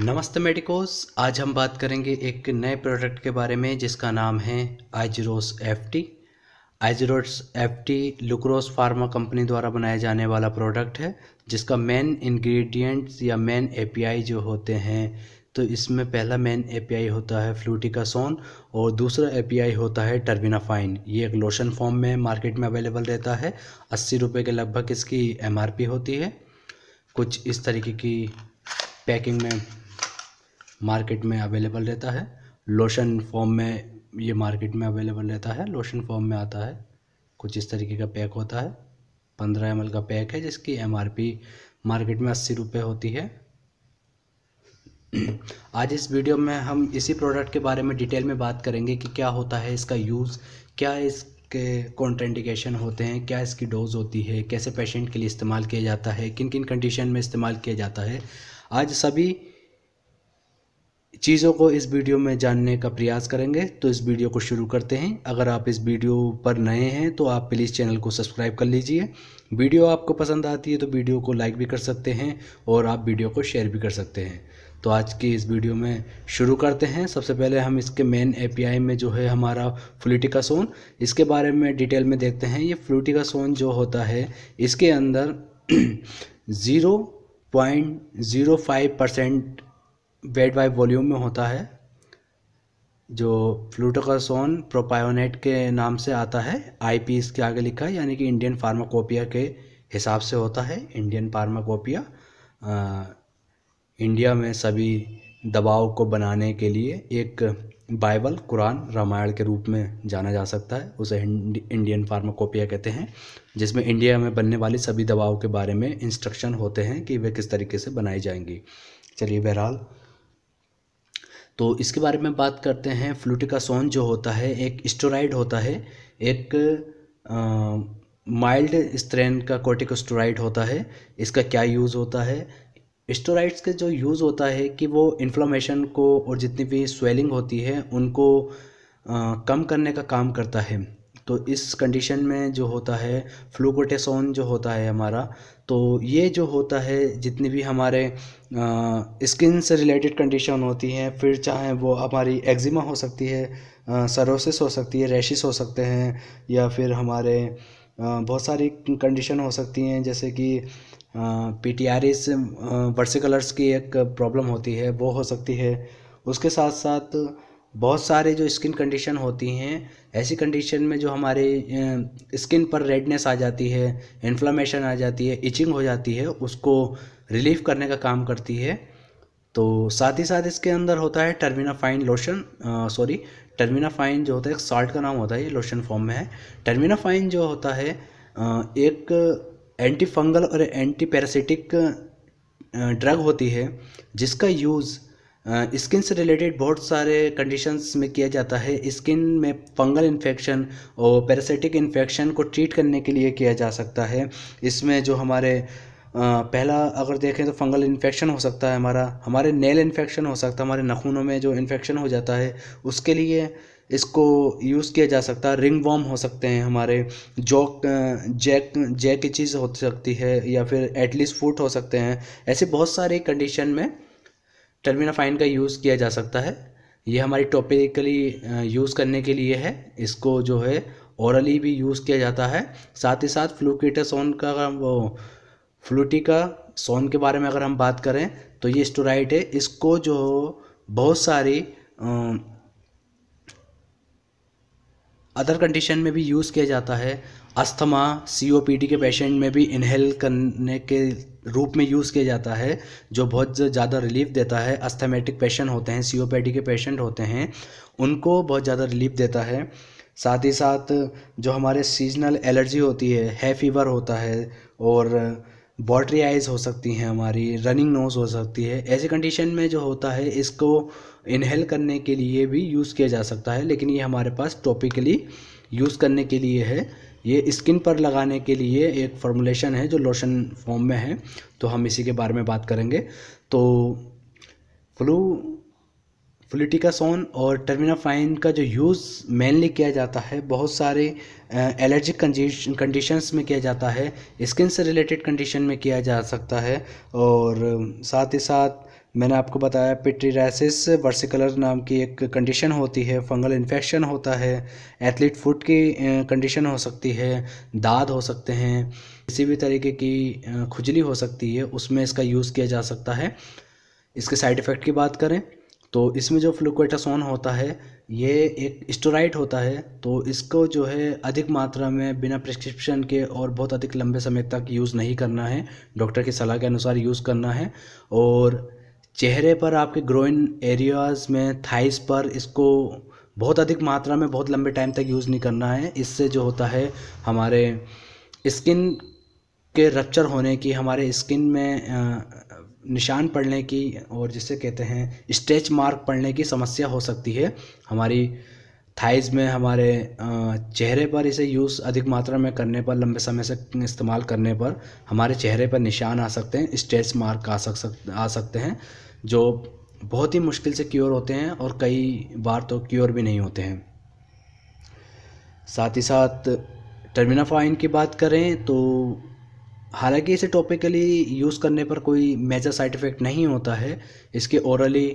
नमस्ते मेडिकोस आज हम बात करेंगे एक नए प्रोडक्ट के बारे में जिसका नाम है आइजरोस एफ टी आइजरोस एफ टी लुक्रोस फार्मा कंपनी द्वारा बनाया जाने वाला प्रोडक्ट है जिसका मेन इंग्रेडिएंट्स या मेन एपीआई जो होते हैं तो इसमें पहला मेन एपीआई होता है फ्लूटिकासोन और दूसरा एपीआई होता है टर्बिनाफाइन ये एक लोशन फॉर्म में मार्केट में अवेलेबल रहता है अस्सी रुपये के लगभग इसकी एमआरपी होती है कुछ इस तरीके की पैकिंग में मार्केट में अवेलेबल रहता है लोशन फॉर्म में ये मार्केट में अवेलेबल रहता है लोशन फॉर्म में आता है कुछ इस तरीके का पैक होता है पंद्रह एम का पैक है जिसकी एम मार्केट में अस्सी रुपये होती है आज इस वीडियो में हम इसी प्रोडक्ट के बारे में डिटेल में बात करेंगे कि क्या होता है इसका यूज़ क्या इसके कॉन्ट्रेंडिकेशन होते हैं क्या इसकी डोज होती है कैसे पेशेंट के लिए इस्तेमाल किया जाता है किन किन कंडीशन में इस्तेमाल किया जाता है आज सभी चीज़ों को इस वीडियो में जानने का प्रयास करेंगे तो इस वीडियो को शुरू करते हैं अगर आप इस वीडियो पर नए हैं तो आप प्लीज़ चैनल को सब्सक्राइब कर लीजिए वीडियो आपको पसंद आती है तो वीडियो को लाइक भी कर सकते हैं और आप वीडियो को शेयर भी कर सकते हैं तो आज की इस वीडियो में शुरू करते हैं सबसे पहले हम इसके मेन एपीआई में जो है हमारा फ्लूटिका सोन इसके बारे में डिटेल में देखते हैं ये फ्लूटिका सोन जो होता है इसके अंदर zero point zero five percent weight by volume में होता है जो फ्लूटोकासोन प्रोपायोनेट के नाम से आता है आई पी इसके आगे लिखा है यानी कि इंडियन फार्माकोपिया के हिसाब से होता है इंडियन फार्माकोपिया इंडिया में सभी दवाओं को बनाने के लिए एक बाइबल कुरान रामायण के रूप में जाना जा सकता है उसे इंडियन फार्माकोपिया कहते हैं जिसमें इंडिया में बनने वाली सभी दवाओं के बारे में इंस्ट्रक्शन होते हैं कि वे किस तरीके से बनाई जाएंगी चलिए बहरहाल तो इसके बारे में बात करते हैं फ्लूटिकासोन जो होता है एक स्टोराइड होता है एक माइल्ड स्ट्रेन का कोर्टिकोस्टोराइड होता है इसका क्या यूज़ होता है स्टोराइड्स के जो यूज़ होता है कि वो इन्फ्लामेशन को और जितनी भी स्वेलिंग होती है उनको आ, कम करने का काम करता है तो इस कंडीशन में जो होता है फ्लूकोटेसोन जो होता है हमारा तो ये जो होता है जितने भी हमारे स्किन से रिलेटेड कंडीशन होती हैं फिर चाहे वो हमारी एक्जिमा हो सकती है सरोसिस हो सकती है रैशिस हो सकते हैं या फिर हमारे बहुत सारी कंडीशन हो सकती हैं जैसे कि पी टी आर एस वर्सिकलर्स की एक प्रॉब्लम होती है वो हो सकती है उसके साथ साथ बहुत सारे जो स्किन कंडीशन होती हैं ऐसी कंडीशन में जो हमारे स्किन पर रेडनेस आ जाती है इन्फ्लामेशन आ जाती है इचिंग हो जाती है उसको रिलीफ करने का काम करती है तो साथ ही साथ इसके अंदर होता है टर्मिनाफाइन लोशन सॉरी टर्मिनाफाइन जो होता है एक साल्ट का नाम होता है ये लोशन फॉर्म में है टर्मिनाफाइन जो होता है एक एंटी फंगल और एंटी पैरासिटिक ड्रग होती है जिसका यूज़ स्किन से रिलेटेड बहुत सारे कंडीशंस में किया जाता है स्किन में फंगल इन्फेक्शन और पैरासिटिक इन्फेक्शन को ट्रीट करने के लिए किया जा सकता है इसमें जो हमारे पहला अगर देखें तो फंगल इन्फेक्शन हो सकता है हमारा हमारे नेल इन्फेक्शन हो सकता है हमारे नखूनों में जो इन्फेक्शन हो जाता है उसके लिए इसको यूज़ किया जा सकता है रिंग वॉम हो सकते हैं हमारे जॉक जैक जैक की चीज़ हो सकती है या फिर एटलीस्ट फूट हो सकते हैं ऐसे बहुत सारे कंडीशन में टर्मिनाफाइन का यूज़ किया जा सकता है ये हमारी टॉपिकली यूज़ करने के लिए है इसको जो है औरली भी यूज़ किया जाता है साथ ही साथ फ्लूकेटासोन का वो फ्लूटी का सोन के बारे में अगर हम बात करें तो ये स्टोराइट है इसको जो बहुत सारी अदर कंडीशन में भी यूज़ किया जाता है अस्थमा सीओपीडी के पेशेंट में भी इनहेल करने के रूप में यूज़ किया जाता है जो बहुत ज़्यादा रिलीफ देता है अस्थमेटिक पेशेंट होते हैं सीओपीडी के पेशेंट होते हैं उनको बहुत ज़्यादा रिलीफ देता है साथ ही साथ जो हमारे सीजनल एलर्जी होती है है फीवर होता है और वाटरी आइज़ हो सकती हैं हमारी रनिंग नोज़ हो सकती है ऐसी कंडीशन में जो होता है इसको इनहेल करने के लिए भी यूज़ किया जा सकता है लेकिन ये हमारे पास टॉपिकली यूज़ करने के लिए है ये स्किन पर लगाने के लिए एक फॉर्मुलेशन है जो लोशन फॉर्म में है तो हम इसी के बारे में बात करेंगे तो फ्लू फ्लूटिकासोन और टर्मिनाफाइन का जो यूज़ मेनली किया जाता है बहुत सारे एलर्जिक कंडीशंस में किया जाता है स्किन से रिलेटेड कंडीशन में किया जा सकता है और साथ ही साथ मैंने आपको बताया पिट्रीरासिस वर्सिकलर नाम की एक कंडीशन होती है फंगल इन्फेक्शन होता है एथलीट फुट की कंडीशन हो सकती है दाद हो सकते हैं किसी भी तरीके की खुजली हो सकती है उसमें इसका यूज़ किया जा सकता है इसके साइड इफ़ेक्ट की बात करें तो इसमें जो फ्लुकोटासोन होता है ये एक स्टोराइट होता है तो इसको जो है अधिक मात्रा में बिना प्रिस्क्रिप्शन के और बहुत अधिक लंबे समय तक यूज़ नहीं करना है डॉक्टर की सलाह के अनुसार यूज़ करना है और चेहरे पर आपके ग्रोइन एरियाज़ में थाइस पर इसको बहुत अधिक मात्रा में बहुत लंबे टाइम तक यूज़ नहीं करना है इससे जो होता है हमारे स्किन के रप्चर होने की हमारे स्किन में निशान पड़ने की और जिसे कहते हैं स्ट्रेच मार्क पड़ने की समस्या हो सकती है हमारी थाइज में हमारे चेहरे पर इसे यूज़ अधिक मात्रा में करने पर लंबे समय से इस्तेमाल करने पर हमारे चेहरे पर निशान आ सकते हैं स्ट्रेच मार्क आ सक आ सकते हैं जो बहुत ही मुश्किल से क्योर होते हैं और कई बार तो क्योर भी नहीं होते हैं साथ ही साथ टर्मिनाफाइन की बात करें तो हालांकि इसे टॉपिकली यूज़ करने पर कोई मेजर साइड इफ़ेक्ट नहीं होता है इसके ओरली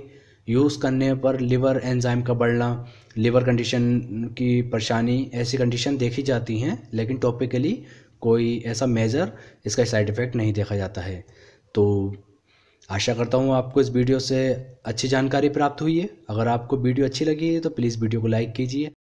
यूज़ करने पर लिवर एंजाइम का बढ़ना लिवर कंडीशन की परेशानी ऐसी कंडीशन देखी जाती हैं लेकिन टॉपिकली कोई ऐसा मेजर इसका साइड इफ़ेक्ट नहीं देखा जाता है तो आशा करता हूँ आपको इस वीडियो से अच्छी जानकारी प्राप्त हुई है अगर आपको वीडियो अच्छी लगी है तो प्लीज़ वीडियो को लाइक कीजिए